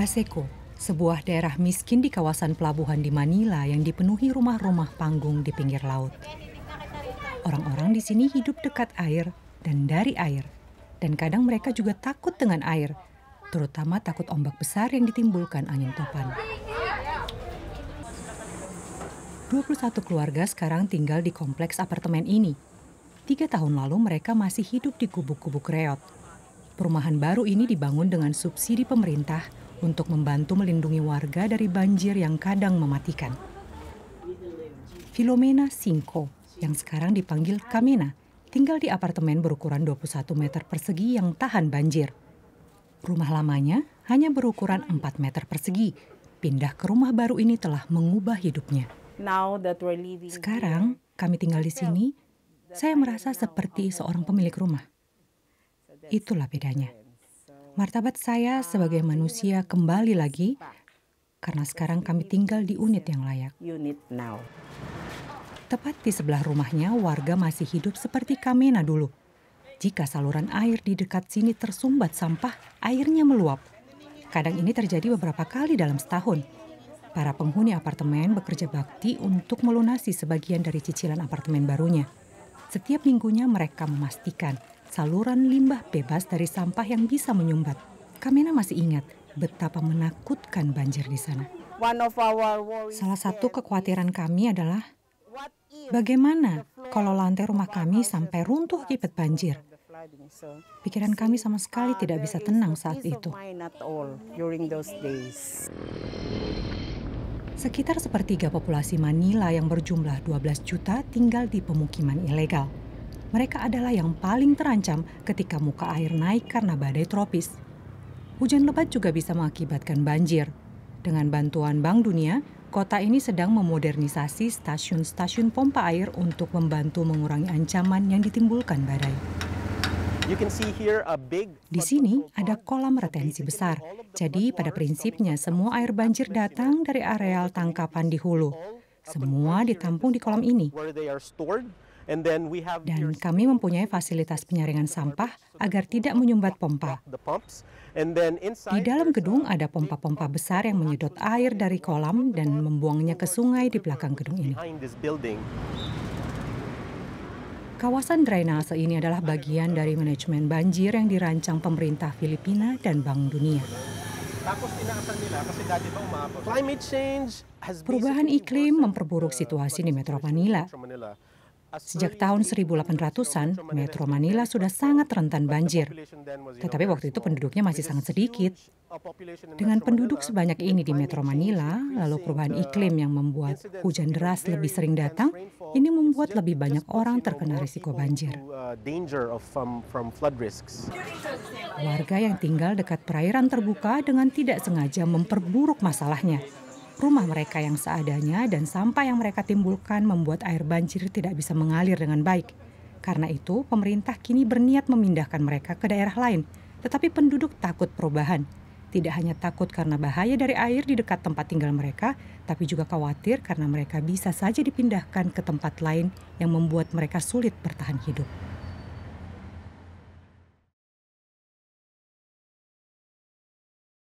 Baseco, sebuah daerah miskin di kawasan pelabuhan di Manila yang dipenuhi rumah-rumah panggung di pinggir laut. Orang-orang di sini hidup dekat air dan dari air, dan kadang mereka juga takut dengan air, terutama takut ombak besar yang ditimbulkan angin topan. 21 keluarga sekarang tinggal di kompleks apartemen ini. Tiga tahun lalu mereka masih hidup di kubu-kubu reot. Perumahan baru ini dibangun dengan subsidi pemerintah untuk membantu melindungi warga dari banjir yang kadang mematikan. Filomena Singko, yang sekarang dipanggil Kamena, tinggal di apartemen berukuran 21 meter persegi yang tahan banjir. Rumah lamanya hanya berukuran 4 meter persegi. Pindah ke rumah baru ini telah mengubah hidupnya. Sekarang kami tinggal di sini, saya merasa seperti seorang pemilik rumah. Itulah bedanya martabat saya sebagai manusia kembali lagi karena sekarang kami tinggal di unit yang layak. Tepat di sebelah rumahnya, warga masih hidup seperti Kamena dulu. Jika saluran air di dekat sini tersumbat sampah, airnya meluap. Kadang ini terjadi beberapa kali dalam setahun. Para penghuni apartemen bekerja bakti untuk melunasi sebagian dari cicilan apartemen barunya. Setiap minggunya mereka memastikan saluran limbah bebas dari sampah yang bisa menyumbat. Kamena masih ingat betapa menakutkan banjir di sana. Salah satu kekhawatiran kami adalah bagaimana kalau lantai rumah kami sampai runtuh akibat banjir. Pikiran kami sama sekali tidak ah, bisa tenang saat itu. Sekitar sepertiga populasi Manila yang berjumlah 12 juta tinggal di pemukiman ilegal mereka adalah yang paling terancam ketika muka air naik karena badai tropis. Hujan lebat juga bisa mengakibatkan banjir. Dengan bantuan Bank Dunia, kota ini sedang memodernisasi stasiun-stasiun pompa air untuk membantu mengurangi ancaman yang ditimbulkan badai. Di sini ada kolam retensi besar. Jadi pada prinsipnya semua air banjir datang dari areal tangkapan di hulu. Semua ditampung di kolam ini. Dan kami mempunyai fasilitas penyaringan sampah agar tidak menyumbat pompa. Di dalam gedung ada pompa-pompa besar yang menyedot air dari kolam dan membuangnya ke sungai di belakang gedung ini. Kawasan drainase ini adalah bagian dari manajemen banjir yang dirancang pemerintah Filipina dan Bank Dunia. Perubahan iklim memperburuk situasi di Metro Manila. Sejak tahun 1800-an, Metro Manila sudah sangat rentan banjir. Tetapi waktu itu penduduknya masih sangat sedikit. Dengan penduduk sebanyak ini di Metro Manila, lalu perubahan iklim yang membuat hujan deras lebih sering datang, ini membuat lebih banyak orang terkena risiko banjir. Warga yang tinggal dekat perairan terbuka dengan tidak sengaja memperburuk masalahnya rumah mereka yang seadanya dan sampah yang mereka timbulkan membuat air banjir tidak bisa mengalir dengan baik. Karena itu, pemerintah kini berniat memindahkan mereka ke daerah lain, tetapi penduduk takut perubahan. Tidak hanya takut karena bahaya dari air di dekat tempat tinggal mereka, tapi juga khawatir karena mereka bisa saja dipindahkan ke tempat lain yang membuat mereka sulit bertahan hidup.